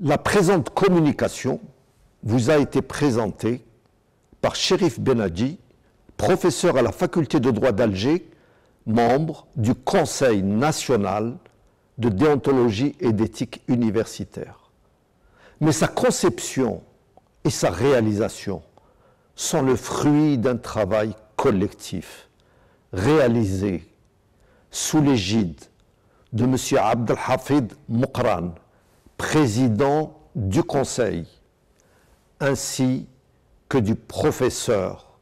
La présente communication vous a été présentée par Shérif Benadji, professeur à la faculté de droit d'Alger, membre du Conseil national de déontologie et d'éthique universitaire. Mais sa conception et sa réalisation sont le fruit d'un travail collectif réalisé sous l'égide de M. Abdelhafid Moukran, président du conseil ainsi que du professeur,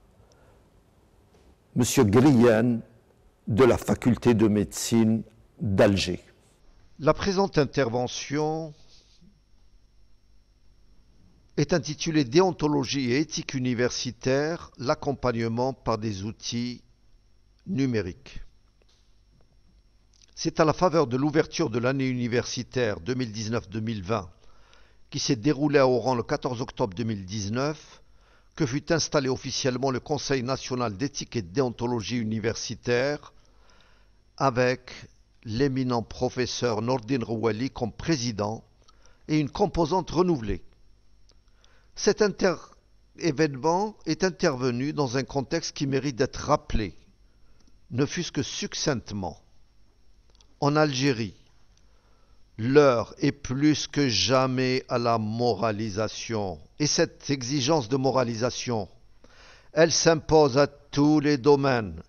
M. Grillen, de la faculté de médecine d'Alger. La présente intervention est intitulée Déontologie et éthique universitaire, l'accompagnement par des outils numériques. C'est à la faveur de l'ouverture de l'année universitaire 2019-2020, qui s'est déroulée à Oran le 14 octobre 2019, que fut installé officiellement le Conseil national d'éthique et de déontologie universitaire, avec l'éminent professeur Nordin Rouali comme président et une composante renouvelée. Cet événement est intervenu dans un contexte qui mérite d'être rappelé, ne fût-ce que succinctement en Algérie, l'heure est plus que jamais à la moralisation. Et cette exigence de moralisation, elle s'impose à tous les domaines.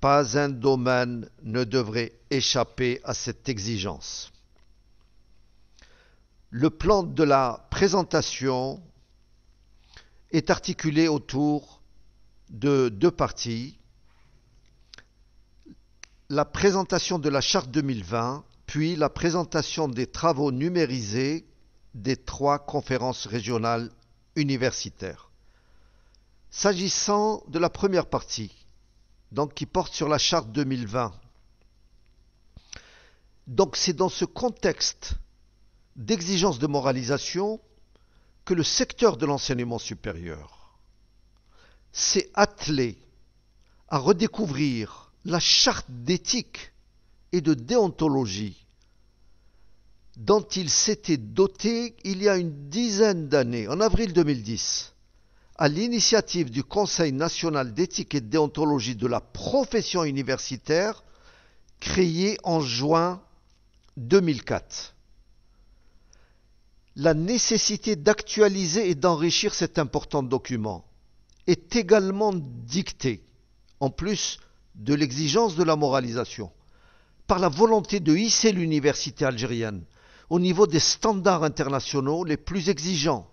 Pas un domaine ne devrait échapper à cette exigence. Le plan de la présentation est articulé autour de deux parties la présentation de la charte 2020, puis la présentation des travaux numérisés des trois conférences régionales universitaires. S'agissant de la première partie, donc qui porte sur la charte 2020, donc c'est dans ce contexte d'exigence de moralisation que le secteur de l'enseignement supérieur s'est attelé à redécouvrir la charte d'éthique et de déontologie dont il s'était doté il y a une dizaine d'années, en avril 2010, à l'initiative du Conseil national d'éthique et de déontologie de la profession universitaire, créé en juin 2004. La nécessité d'actualiser et d'enrichir cet important document est également dictée, en plus de l'exigence de la moralisation, par la volonté de hisser l'université algérienne au niveau des standards internationaux les plus exigeants,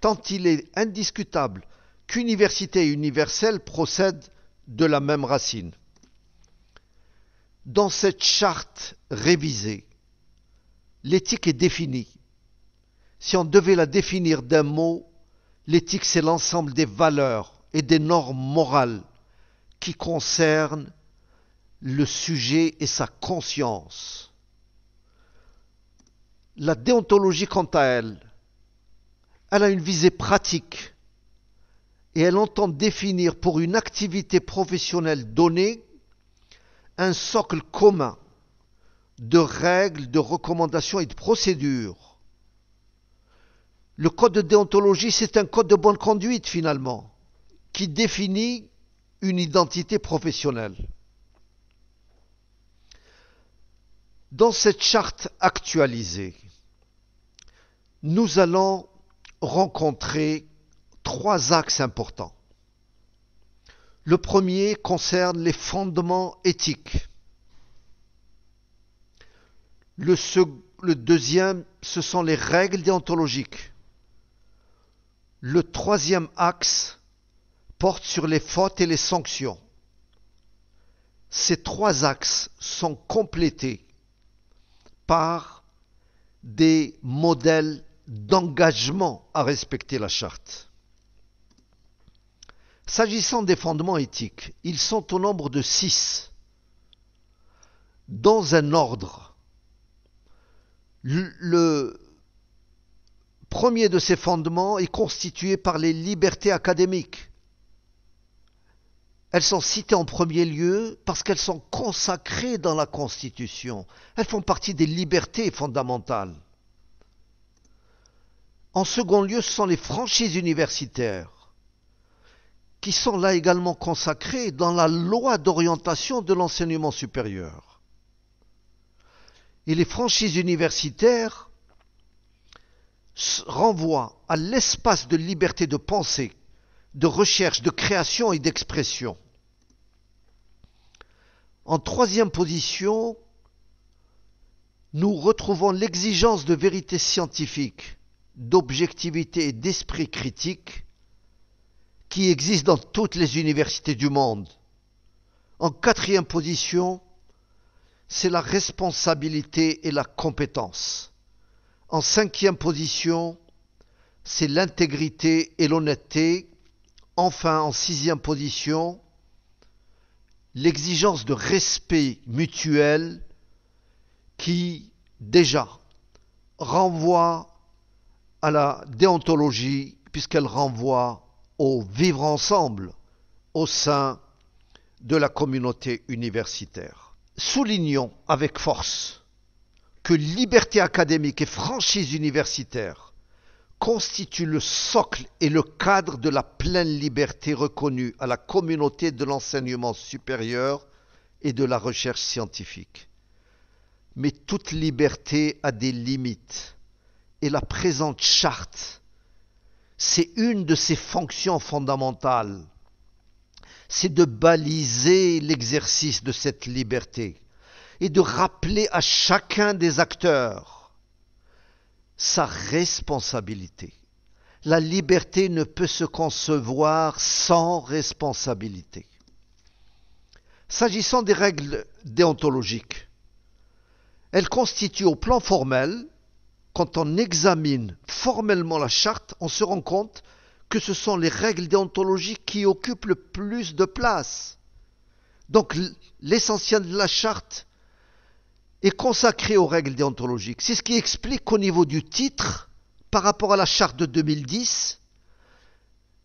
tant il est indiscutable qu'université et universelle procèdent de la même racine. Dans cette charte révisée, l'éthique est définie. Si on devait la définir d'un mot, l'éthique c'est l'ensemble des valeurs et des normes morales qui concerne le sujet et sa conscience. La déontologie, quant à elle, elle a une visée pratique et elle entend définir pour une activité professionnelle donnée un socle commun de règles, de recommandations et de procédures. Le code de déontologie, c'est un code de bonne conduite finalement, qui définit une identité professionnelle. Dans cette charte actualisée, nous allons rencontrer trois axes importants. Le premier concerne les fondements éthiques. Le, le, deuxième, ce sont les règles déontologiques. Le troisième axe, porte sur les fautes et les sanctions. Ces trois axes sont complétés par des modèles d'engagement à respecter la charte. S'agissant des fondements éthiques, ils sont au nombre de six, dans un ordre. Le premier de ces fondements est constitué par les libertés académiques, elles sont citées en premier lieu parce qu'elles sont consacrées dans la Constitution. Elles font partie des libertés fondamentales. En second lieu, ce sont les franchises universitaires qui sont là également consacrées dans la loi d'orientation de l'enseignement supérieur. Et les franchises universitaires renvoient à l'espace de liberté de pensée de recherche, de création et d'expression. En troisième position, nous retrouvons l'exigence de vérité scientifique, d'objectivité et d'esprit critique qui existe dans toutes les universités du monde. En quatrième position, c'est la responsabilité et la compétence. En cinquième position, c'est l'intégrité et l'honnêteté Enfin, en sixième position, l'exigence de respect mutuel qui, déjà, renvoie à la déontologie puisqu'elle renvoie au vivre ensemble au sein de la communauté universitaire. Soulignons avec force que liberté académique et franchise universitaire constitue le socle et le cadre de la pleine liberté reconnue à la communauté de l'enseignement supérieur et de la recherche scientifique. Mais toute liberté a des limites, et la présente charte, c'est une de ses fonctions fondamentales, c'est de baliser l'exercice de cette liberté et de rappeler à chacun des acteurs sa responsabilité. La liberté ne peut se concevoir sans responsabilité. S'agissant des règles déontologiques, elles constituent au plan formel, quand on examine formellement la charte, on se rend compte que ce sont les règles déontologiques qui occupent le plus de place. Donc l'essentiel de la charte est consacré aux règles déontologiques. C'est ce qui explique qu'au niveau du titre, par rapport à la charte de 2010,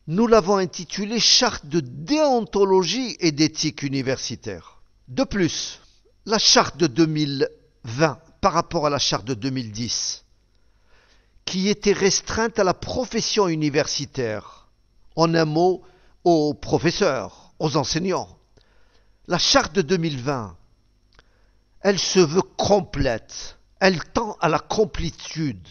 nous l'avons intitulé Charte de déontologie et d'éthique universitaire. De plus, la charte de 2020 par rapport à la charte de 2010, qui était restreinte à la profession universitaire, en un mot, aux professeurs, aux enseignants. La charte de 2020 elle se veut complète. Elle tend à la complétude.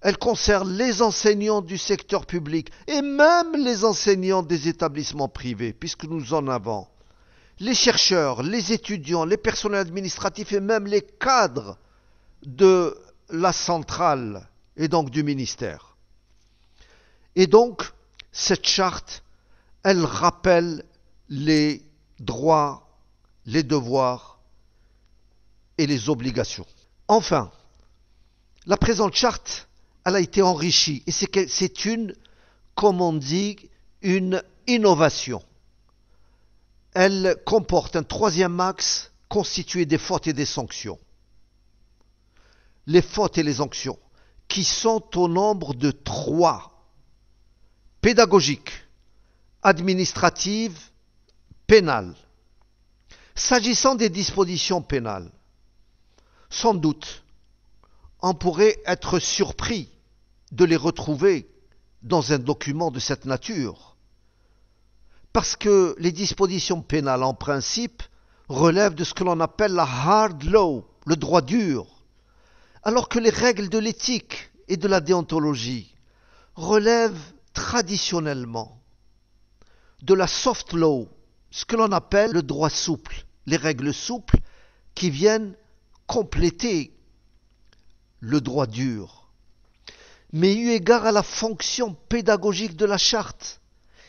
Elle concerne les enseignants du secteur public et même les enseignants des établissements privés, puisque nous en avons. Les chercheurs, les étudiants, les personnels administratifs et même les cadres de la centrale et donc du ministère. Et donc, cette charte, elle rappelle les droits, les devoirs et les obligations. Enfin, la présente charte, elle a été enrichie et c'est une, comme on dit, une innovation. Elle comporte un troisième axe constitué des fautes et des sanctions. Les fautes et les sanctions, qui sont au nombre de trois pédagogiques, administratives, pénales. S'agissant des dispositions pénales, sans doute, on pourrait être surpris de les retrouver dans un document de cette nature, parce que les dispositions pénales en principe relèvent de ce que l'on appelle la hard law, le droit dur, alors que les règles de l'éthique et de la déontologie relèvent traditionnellement de la soft law, ce que l'on appelle le droit souple, les règles souples qui viennent compléter le droit dur, mais eu égard à la fonction pédagogique de la charte,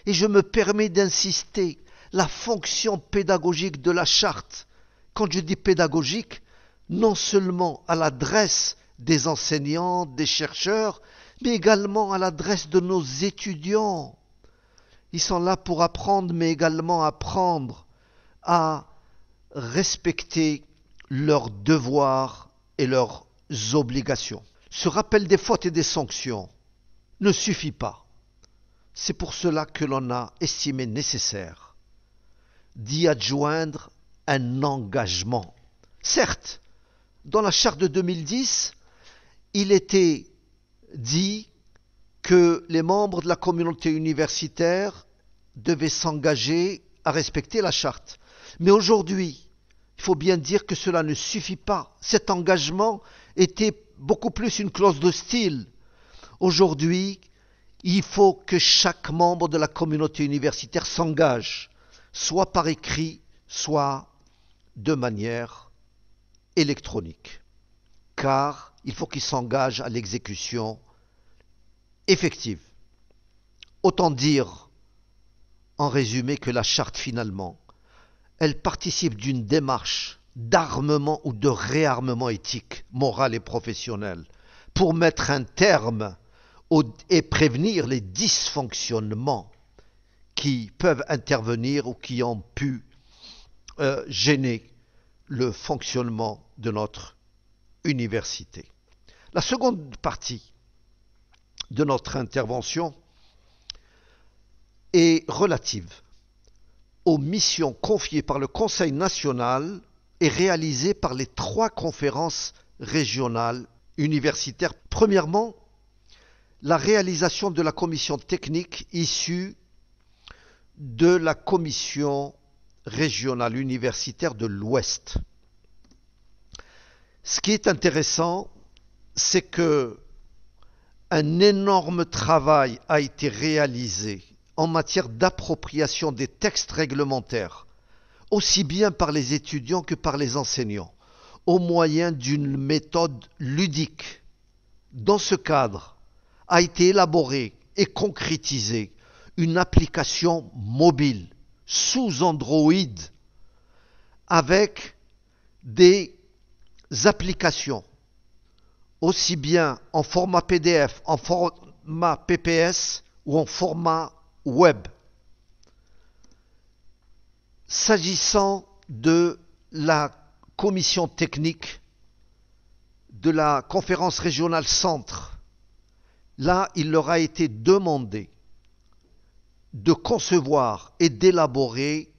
et je me permets d'insister, la fonction pédagogique de la charte, quand je dis pédagogique, non seulement à l'adresse des enseignants, des chercheurs, mais également à l'adresse de nos étudiants. Ils sont là pour apprendre, mais également apprendre à respecter leurs devoirs et leurs obligations. Ce rappel des fautes et des sanctions ne suffit pas. C'est pour cela que l'on a estimé nécessaire d'y adjoindre un engagement. Certes, dans la charte de 2010, il était dit que les membres de la communauté universitaire devaient s'engager à respecter la charte. Mais aujourd'hui, il faut bien dire que cela ne suffit pas. Cet engagement était beaucoup plus une clause de style. Aujourd'hui, il faut que chaque membre de la communauté universitaire s'engage, soit par écrit, soit de manière électronique. Car il faut qu'il s'engage à l'exécution effective. Autant dire, en résumé, que la charte finalement elle participe d'une démarche d'armement ou de réarmement éthique, moral et professionnel, pour mettre un terme et prévenir les dysfonctionnements qui peuvent intervenir ou qui ont pu euh, gêner le fonctionnement de notre université. La seconde partie de notre intervention est relative aux missions confiées par le Conseil national et réalisées par les trois conférences régionales universitaires. Premièrement, la réalisation de la commission technique issue de la commission régionale universitaire de l'Ouest. Ce qui est intéressant, c'est que un énorme travail a été réalisé en matière d'appropriation des textes réglementaires, aussi bien par les étudiants que par les enseignants, au moyen d'une méthode ludique. Dans ce cadre, a été élaborée et concrétisée une application mobile sous Android avec des applications aussi bien en format PDF, en format PPS ou en format web. S'agissant de la commission technique de la conférence régionale centre, là, il leur a été demandé de concevoir et d'élaborer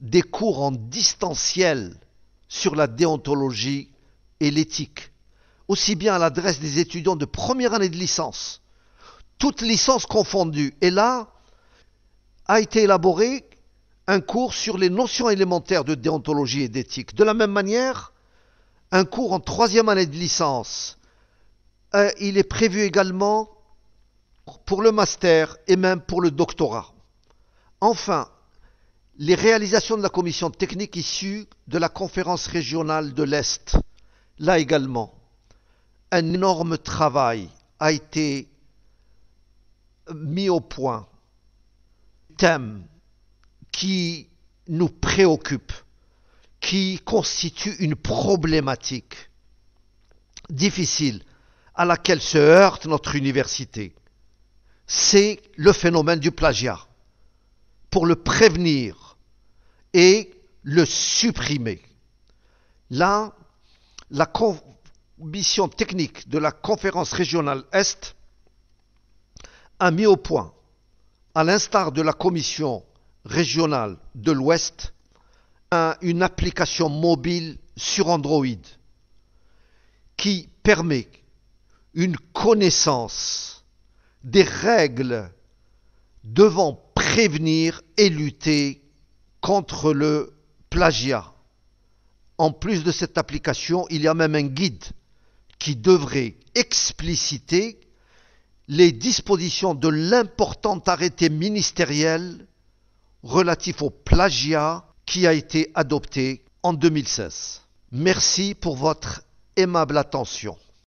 des cours en distanciel sur la déontologie et l'éthique, aussi bien à l'adresse des étudiants de première année de licence toutes licences confondues. Et là, a été élaboré un cours sur les notions élémentaires de déontologie et d'éthique. De la même manière, un cours en troisième année de licence. il est prévu également pour le master et même pour le doctorat. Enfin, les réalisations de la commission technique issue de la conférence régionale de l'Est. Là également, un énorme travail a été mis au point thème qui nous préoccupe, qui constitue une problématique difficile à laquelle se heurte notre université, c'est le phénomène du plagiat. Pour le prévenir et le supprimer. Là, la commission technique de la conférence régionale Est a mis au point, à l'instar de la Commission régionale de l'Ouest, une application mobile sur Android qui permet une connaissance des règles devant prévenir et lutter contre le plagiat. En plus de cette application, il y a même un guide qui devrait expliciter les dispositions de l'important arrêté ministériel relatif au plagiat qui a été adopté en 2016. Merci pour votre aimable attention.